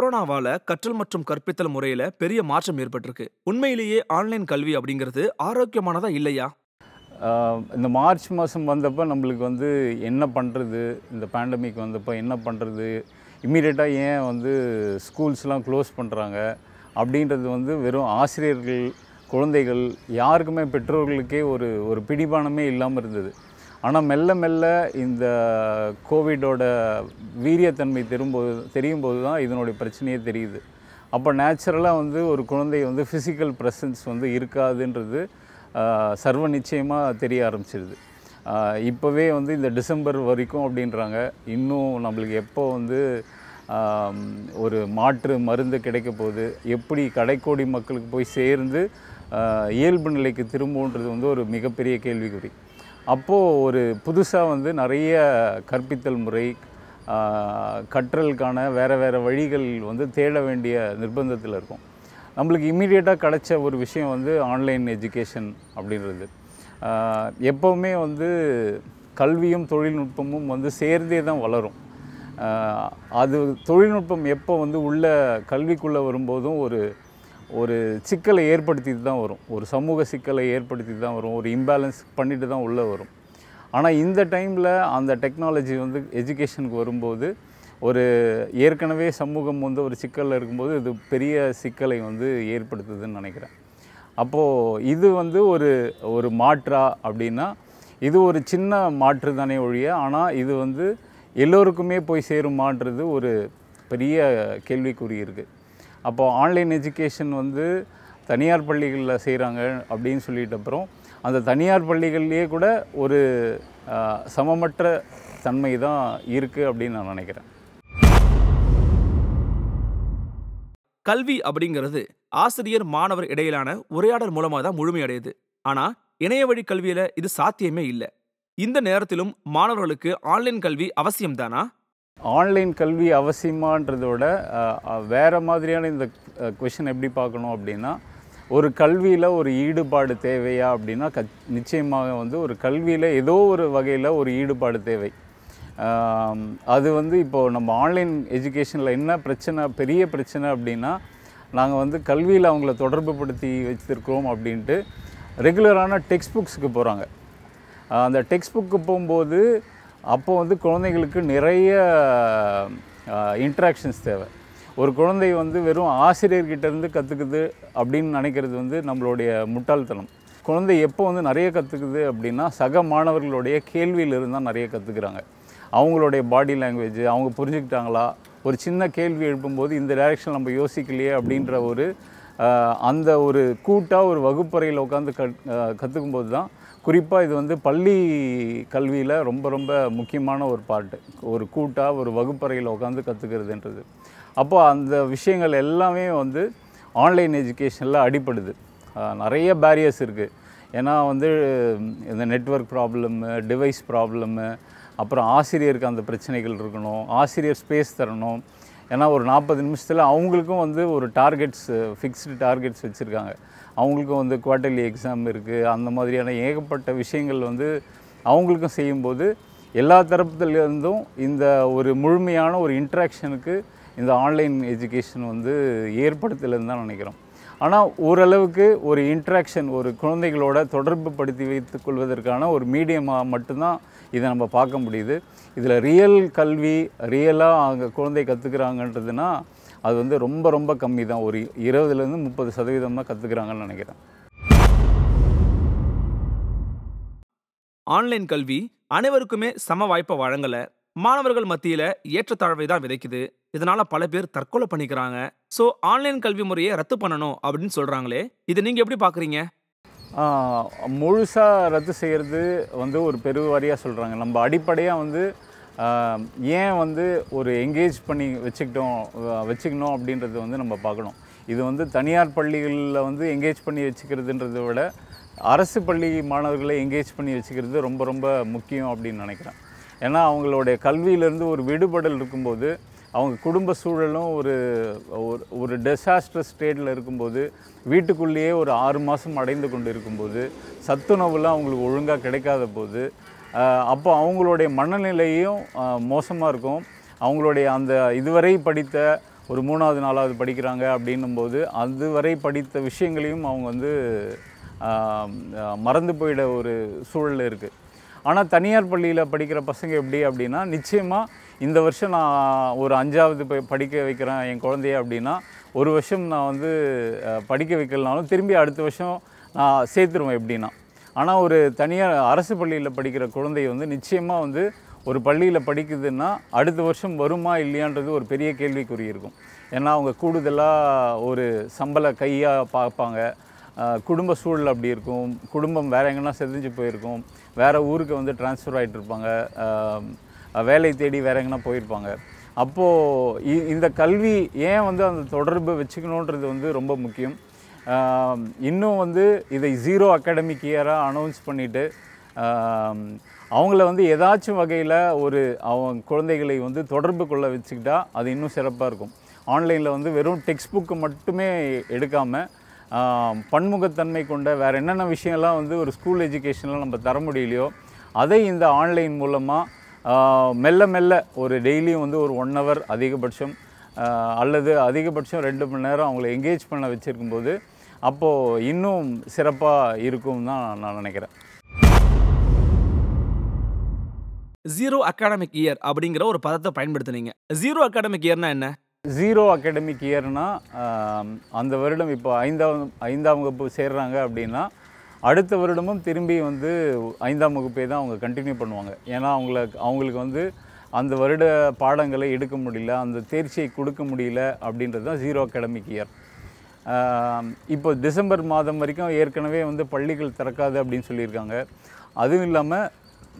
கொரோனாவால கற்றல் மற்றும் கற்பித்தல் முறையில பெரிய மாற்றம் ஏற்பட்டிருக்கு உண்மையிலேயே ஆன்லைன் கல்வி அப்படிங்கிறது ஆரோக்கியமானதா இல்லையா இந்த மார்ச் மாதம் வந்தப்போ நம்மளுக்கு வந்து என்ன பண்ணுறது இந்த பேண்டமிக் வந்தப்போ என்ன பண்ணுறது இம்மீடியட்டாக ஏன் வந்து ஸ்கூல்ஸ்லாம் க்ளோஸ் பண்ணுறாங்க அப்படின்றது வந்து வெறும் ஆசிரியர்கள் குழந்தைகள் யாருக்குமே பெற்றோர்களுக்கே ஒரு ஒரு பிடிபானமே இல்லாமல் இருந்தது ஆனால் மெல்ல மெல்ல இந்த கோவிடோட வீரியத்தன்மை தெரியும்போது தெரியும் போது தான் இதனுடைய பிரச்சனையே தெரியுது அப்போ நேச்சுரலாக வந்து ஒரு குழந்தை வந்து ஃபிசிக்கல் ப்ரெசன்ஸ் வந்து இருக்காதுன்றது சர்வ நிச்சயமாக தெரிய ஆரம்பிச்சிடுது இப்போவே வந்து இந்த டிசம்பர் வரைக்கும் அப்படின்றாங்க இன்னும் நம்மளுக்கு எப்போ வந்து ஒரு மாற்று மருந்து கிடைக்க போகுது எப்படி கடைக்கோடி மக்களுக்கு போய் சேர்ந்து இயல்பு நிலைக்கு திரும்புன்றது வந்து ஒரு மிகப்பெரிய கேள்விக்குறி அப்போது ஒரு புதுசாக வந்து நிறைய கற்பித்தல் முறை கற்றலுக்கான வேறு வேறு வழிகள் வந்து தேட வேண்டிய நிர்பந்தத்தில் இருக்கும் நம்மளுக்கு இம்மிடியேட்டாக கிடைச்ச ஒரு விஷயம் வந்து ஆன்லைன் எஜுகேஷன் அப்படின்றது எப்போவுமே வந்து கல்வியும் தொழில்நுட்பமும் வந்து சேர்ந்தே தான் வளரும் அது தொழில்நுட்பம் எப்போ வந்து உள்ள கல்விக்குள்ளே வரும்போதும் ஒரு ஒரு சிக்கலை ஏற்படுத்திட்டு தான் வரும் ஒரு சமூக சிக்கலை ஏற்படுத்திட்டு தான் வரும் ஒரு இம்பேலன்ஸ் பண்ணிட்டு தான் உள்ளே வரும் ஆனால் இந்த டைமில் அந்த டெக்னாலஜி வந்து எஜுகேஷனுக்கு வரும்போது ஒரு ஏற்கனவே சமூகம் வந்து ஒரு சிக்கலில் இருக்கும்போது இது பெரிய சிக்கலை வந்து ஏற்படுத்துதுன்னு நினைக்கிறேன் அப்போது இது வந்து ஒரு ஒரு மாற்றா அப்படின்னா இது ஒரு சின்ன மாற்று தானே ஒழிய ஆனால் இது வந்து எல்லோருக்குமே போய் சேருமான்றது ஒரு பெரிய கேள்விக்குறி இருக்குது அப்போது ஆன்லைன் எஜுகேஷன் வந்து தனியார் பள்ளிகளில் செய்கிறாங்க அப்படின்னு சொல்லிட்டு அப்புறம் அந்த தனியார் பள்ளிகள்லேயே கூட ஒரு சமமற்ற தன்மை தான் இருக்குது அப்படின்னு நான் நினைக்கிறேன் கல்வி அப்படிங்கிறது ஆசிரியர் மாணவர் இடையிலான உரையாடல் மூலமாக தான் முழுமையடையுது ஆனால் இணைய வழி கல்வியில் இது சாத்தியமே இல்லை இந்த நேரத்திலும் மாணவர்களுக்கு ஆன்லைன் கல்வி அவசியம்தானா ஆன்லைன் கல்வி அவசியமான்றதோட வேறு மாதிரியான இந்த கொஷின் எப்படி பார்க்கணும் அப்படின்னா ஒரு கல்வியில் ஒரு ஈடுபாடு தேவையா அப்படின்னா க நிச்சயமாக வந்து ஒரு கல்வியில் ஏதோ ஒரு வகையில் ஒரு ஈடுபாடு தேவை அது வந்து இப்போது நம்ம ஆன்லைன் எஜுகேஷனில் என்ன பிரச்சனை பெரிய பிரச்சனை அப்படின்னா நாங்கள் வந்து கல்வியில் அவங்கள தொடர்பு படுத்தி வச்சுருக்கோம் அப்படின்ட்டு ரெகுலரான டெக்ஸ்ட் புக்ஸுக்கு போகிறாங்க அந்த டெக்ஸ்ட் புக்கு போகும்போது அப்போ வந்து குழந்தைகளுக்கு நிறைய இன்ட்ராக்ஷன்ஸ் தேவை ஒரு குழந்தை வந்து வெறும் ஆசிரியர்கிட்டேருந்து கற்றுக்குது அப்படின்னு நினைக்கிறது வந்து நம்மளுடைய முட்டாள்தனம் குழந்தை எப்போ வந்து நிறைய கற்றுக்குது அப்படின்னா சக மாணவர்களுடைய கேள்வியிலிருந்து தான் நிறைய கற்றுக்குறாங்க அவங்களுடைய பாடி லாங்குவேஜ் அவங்க புரிஞ்சுக்கிட்டாங்களா ஒரு சின்ன கேள்வி எழுப்பும்போது இந்த டைரெக்ஷன் நம்ம யோசிக்கலையே அப்படின்ற ஒரு அந்த ஒரு கூட்டாக ஒரு வகுப்பறையில் உட்காந்து கற்றுக்கும் போது தான் குறிப்பாக இது வந்து பள்ளி கல்வியில் ரொம்ப ரொம்ப முக்கியமான ஒரு பாட்டு ஒரு கூட்டாக ஒரு வகுப்பறையில் உட்காந்து கற்றுக்கிறதுன்றது அப்போ அந்த விஷயங்கள் எல்லாமே வந்து ஆன்லைன் எஜுகேஷனில் அடிப்படுது நிறைய பேரியர்ஸ் இருக்குது ஏன்னா வந்து இந்த நெட்ஒர்க் ப்ராப்ளம்மு டிவைஸ் ப்ராப்ளம்மு அப்புறம் ஆசிரியருக்கு அந்த பிரச்சனைகள் இருக்கணும் ஆசிரியர் ஸ்பேஸ் தரணும் ஏன்னா ஒரு நாற்பது நிமிஷத்தில் அவங்களுக்கும் வந்து ஒரு டார்கெட்ஸ் ஃபிக்ஸ்டு டார்கெட்ஸ் வச்சுருக்காங்க அவங்களுக்கும் வந்து குவார்ட்டர்லி எக்ஸாம் இருக்குது அந்த மாதிரியான ஏகப்பட்ட விஷயங்கள் வந்து அவங்களுக்கும் செய்யும்போது எல்லா தரப்புலேருந்தும் இந்த ஒரு முழுமையான ஒரு இன்ட்ராக்ஷனுக்கு இந்த ஆன்லைன் எஜுகேஷன் வந்து ஏற்படுத்தலன்னு தான் நினைக்கிறோம் ஆனால் ஓரளவுக்கு ஒரு இன்ட்ராக்ஷன் ஒரு குழந்தைகளோட தொடர்பு படுத்தி வைத்துக் கொள்வதற்கான ஒரு மீடியமாக மட்டும்தான் இதை நம்ம பார்க்க முடியுது இதில் ரியல் கல்வி ரியலாக அங்கே குழந்தை கற்றுக்குறாங்கன்றதுனா அது வந்து ரொம்ப ரொம்ப கம்மி தான் ஒரு இருபதுலேருந்து முப்பது சதவீதம் தான் கற்றுக்குறாங்கன்னு நினைக்கிறேன் ஆன்லைன் கல்வி அனைவருக்குமே சம வாய்ப்பை வழங்கலை மாணவர்கள் மத்தியில் ஏற்றத்தாழ்வை தான் விதைக்குது இதனால பல பேர் தற்கொலை பண்ணிக்கிறாங்க ஸோ ஆன்லைன் கல்வி முறையை ரத்து பண்ணணும் அப்படின்னு சொல்கிறாங்களே இதை நீங்கள் எப்படி பார்க்குறீங்க முழுசாக ரத்து செய்கிறது வந்து ஒரு பெருவாரியாக சொல்கிறாங்க நம்ம அடிப்படையாக வந்து ஏன் வந்து ஒரு எங்கேஜ் பண்ணி வச்சுக்கிட்டோம் வச்சுக்கணும் அப்படின்றது வந்து நம்ம பார்க்கணும் இது வந்து தனியார் பள்ளிகளில் வந்து எங்கேஜ் பண்ணி வச்சுக்கிறதுன்றத விட அரசு பள்ளி மாணவர்களை என்கேஜ் பண்ணி வச்சுக்கிறது ரொம்ப ரொம்ப முக்கியம் அப்படின்னு நினைக்கிறேன் ஏன்னா அவங்களுடைய கல்வியிலேருந்து ஒரு விடுபடல் இருக்கும்போது அவங்க குடும்ப சூழலும் ஒரு ஒரு டெசாஸ்ட்ரஸ் ஸ்டேட்டில் இருக்கும்போது வீட்டுக்குள்ளேயே ஒரு ஆறு மாதம் அடைந்து கொண்டு இருக்கும்போது சத்துணவுலாம் அவங்களுக்கு ஒழுங்காக கிடைக்காத போது அப்போ அவங்களுடைய மனநிலையும் மோசமாக இருக்கும் அவங்களுடைய அந்த இதுவரை படித்த ஒரு மூணாவது நாலாவது படிக்கிறாங்க அப்படின்னும்போது அதுவரை படித்த விஷயங்களையும் அவங்க வந்து மறந்து போயிட ஒரு சூழல் இருக்குது ஆனால் தனியார் பள்ளியில் படிக்கிற பசங்க எப்படி அப்படின்னா நிச்சயமாக இந்த வருஷம் நான் ஒரு அஞ்சாவது படிக்க வைக்கிறேன் என் குழந்தைய அப்படின்னா ஒரு வருஷம் நான் வந்து படிக்க வைக்கலனாலும் திரும்பி அடுத்த வருஷம் நான் சேர்த்துருவேன் எப்படின்னா ஆனால் ஒரு தனியார் அரசு பள்ளியில் படிக்கிற குழந்தை வந்து நிச்சயமாக வந்து ஒரு பள்ளியில் படிக்குதுன்னா அடுத்த வருஷம் வருமா இல்லையான்றது ஒரு பெரிய கேள்விக்குறி இருக்கும் ஏன்னா அவங்க கூடுதலாக ஒரு சம்பள கையாக பார்ப்பாங்க குடும்ப சூழல் அப்படி இருக்கும் குடும்பம் வேறு எங்கன்னா செதிஞ்சு போயிருக்கும் வேறு ஊருக்கு வந்து டிரான்ஸ்ஃபர் ஆகிட்டு இருப்பாங்க வேலை தேடி வேற போயிருப்பாங்க அப்போது இந்த கல்வி ஏன் வந்து அந்த தொடர்பு வச்சுக்கணுன்றது வந்து ரொம்ப முக்கியம் இன்னும் வந்து இதை ஜீரோ அகாடமிக் இயராக அனௌன்ஸ் பண்ணிவிட்டு அவங்கள வந்து ஏதாச்சும் வகையில் ஒரு அவங்க குழந்தைகளை வந்து தொடர்பு கொள்ள வச்சுக்கிட்டால் அது இன்னும் சிறப்பாக இருக்கும் ஆன்லைனில் வந்து வெறும் டெக்ஸ்ட் புக்கு மட்டுமே எடுக்காமல் பன்முகத்தன்மை கொண்ட வேறு என்னென்ன விஷயம்லாம் வந்து ஒரு ஸ்கூல் எஜுகேஷனில் நம்ம தர முடியலையோ அதை இந்த ஆன்லைன் மூலமாக மெல்ல மெல்ல ஒரு டெய்லியும் வந்து ஒரு ஒன் ஹவர் அதிகபட்சம் அல்லது அதிகபட்சம் ரெண்டு மணி நேரம் அவங்கள எங்கேஜ் பண்ண வச்சுருக்கும்போது அப்போது இன்னும் சிறப்பாக இருக்கும் தான் நான் நினைக்கிறேன் ஜீரோ அகாடமிக் இயர் அப்படிங்கிற ஒரு பதத்தை பயன்படுத்துனீங்க ஜீரோ அகாடமிக் இயர்னா என்ன ஜீரோ அகாடமிக் இயர்னா அந்த வருடம் இப்போ ஐந்தாம் ஐந்தாம் வகுப்பு சேர்றாங்க அப்படின்னா அடுத்த வருடமும் திரும்பி வந்து ஐந்தாம் வகுப்பே தான் அவங்க கண்டினியூ பண்ணுவாங்க ஏன்னா அவங்கள அவங்களுக்கு வந்து அந்த வருட பாடங்களை எடுக்க முடியல அந்த தேர்ச்சியை கொடுக்க முடியல அப்படின்றது தான் ஜீரோ அகாடமிக் இயர் இப்போ டிசம்பர் மாதம் வரைக்கும் ஏற்கனவே வந்து பள்ளிகள் திறக்காது அப்படின்னு சொல்லியிருக்காங்க அதுவும் இல்லாமல்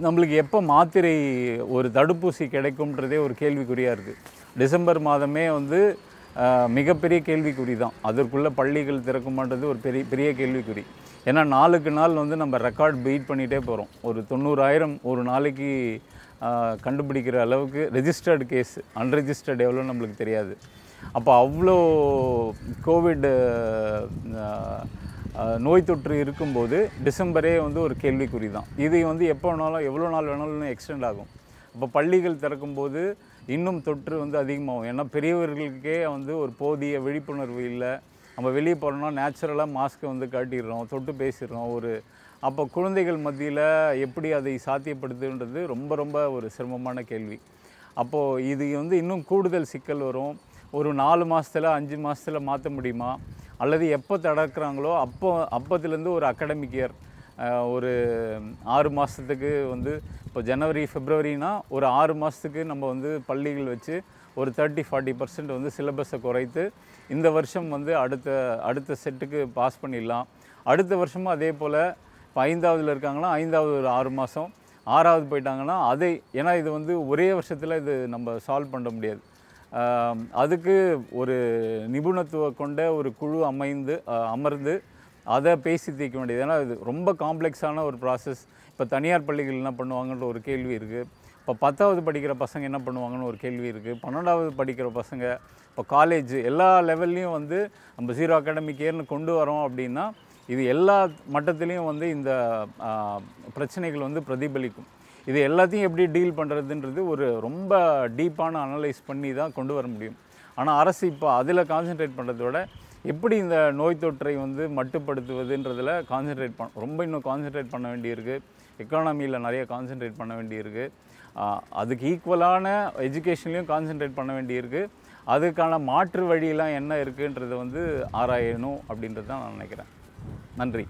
நம்மளுக்கு எப்போ மாத்திரை ஒரு தடுப்பூசி கிடைக்கும்ன்றதே ஒரு கேள்விக்குறியாக இருக்குது டிசம்பர் மாதமே வந்து மிகப்பெரிய கேள்விக்குறி தான் அதற்குள்ளே பள்ளிகள் திறக்குமான்றது ஒரு பெரிய பெரிய கேள்விக்குறி ஏன்னா நாளுக்கு நாள் வந்து நம்ம ரெக்கார்ட் பீட் பண்ணிகிட்டே போகிறோம் ஒரு தொண்ணூறாயிரம் ஒரு நாளைக்கு கண்டுபிடிக்கிற அளவுக்கு ரெஜிஸ்டர்டு கேஸ் அன்ரெஜிஸ்டர்டு எவ்வளோ நம்மளுக்கு தெரியாது அப்போ அவ்வளோ கோவிட் நோய் தொற்று இருக்கும்போது டிசம்பரே வந்து ஒரு கேள்விக்குறி தான் இது வந்து எப்போ வேணாலும் எவ்வளோ நாள் வேணாலும் எக்ஸ்டெண்ட் ஆகும் இப்போ பள்ளிகள் திறக்கும்போது இன்னும் தொற்று வந்து அதிகமாகும் ஏன்னா பெரியவர்களுக்கே வந்து ஒரு போதிய விழிப்புணர்வு இல்லை நம்ம வெளியே போகிறோம்னா நேச்சுரலாக மாஸ்க்கை வந்து காட்டிடுறோம் தொட்டு பேசிடுறோம் ஒரு அப்போ குழந்தைகள் மத்தியில் எப்படி அதை சாத்தியப்படுத்துன்றது ரொம்ப ரொம்ப ஒரு சிரமமான கேள்வி அப்போது இது வந்து இன்னும் கூடுதல் சிக்கல் வரும் ஒரு நாலு மாதத்தில் அஞ்சு மாதத்தில் மாற்ற முடியுமா அல்லது எப்போ தடக்கிறாங்களோ அப்போ அப்போத்துலேருந்து ஒரு அகாடமிக் இயர் ஒரு ஆறு மாதத்துக்கு வந்து இப்போ ஜனவரி ஃபிப்ரவரினா ஒரு ஆறு மாதத்துக்கு நம்ம வந்து பள்ளிகள் வச்சு ஒரு தேர்ட்டி ஃபார்ட்டி பர்சன்ட் வந்து சிலபஸை குறைத்து இந்த வருஷம் வந்து அடுத்த அடுத்த செட்டுக்கு பாஸ் பண்ணிடலாம் அடுத்த வருஷமும் அதே போல் இப்போ ஐந்தாவதில் இருக்காங்கன்னா ஐந்தாவது ஒரு ஆறு மாதம் ஆறாவது போயிட்டாங்கன்னா அதை ஏன்னா இது வந்து ஒரே வருஷத்தில் இது நம்ம சால்வ் பண்ண முடியாது அதுக்கு ஒரு நிபுணத்துவம் கொண்ட ஒரு குழு அமைந்து அமர்ந்து அதை பேசி தீர்க்க வேண்டியது ஏன்னா இது ரொம்ப காம்ப்ளெக்ஸான ஒரு ப்ராசஸ் இப்போ தனியார் பள்ளிகள் என்ன பண்ணுவாங்கன்ற ஒரு கேள்வி இருக்குது இப்போ பத்தாவது படிக்கிற பசங்க என்ன பண்ணுவாங்கன்னு ஒரு கேள்வி இருக்குது பன்னெண்டாவது படிக்கிற பசங்க இப்போ காலேஜ் எல்லா லெவல்லையும் வந்து நம்ம ஜீரோ அகாடமிக்கேர்னு கொண்டு வரோம் அப்படின்னா இது எல்லா மட்டத்துலேயும் வந்து இந்த பிரச்சனைகள் வந்து பிரதிபலிக்கும் இது எல்லாத்தையும் எப்படி டீல் பண்ணுறதுன்றது ஒரு ரொம்ப டீப்பான அனலைஸ் பண்ணி தான் கொண்டு வர முடியும் ஆனால் அரசு இப்போ அதில் கான்சென்ட்ரேட் பண்ணுறத விட எப்படி இந்த நோய் தொற்றை வந்து மட்டுப்படுத்துவதுன்றதில் கான்சென்ட்ரேட் பண் ரொம்ப இன்னும் கான்சென்ட்ரேட் பண்ண வேண்டியிருக்கு எக்கானமியில் நிறைய கான்சென்ட்ரேட் பண்ண வேண்டியிருக்கு அதுக்கு ஈக்குவலான எஜுகேஷன்லேயும் கான்சென்ட்ரேட் பண்ண வேண்டியிருக்கு அதுக்கான மாற்று வழியெல்லாம் என்ன இருக்குன்றது வந்து ஆராயணும் அப்படின்றது தான் நான் நினைக்கிறேன் நன்றி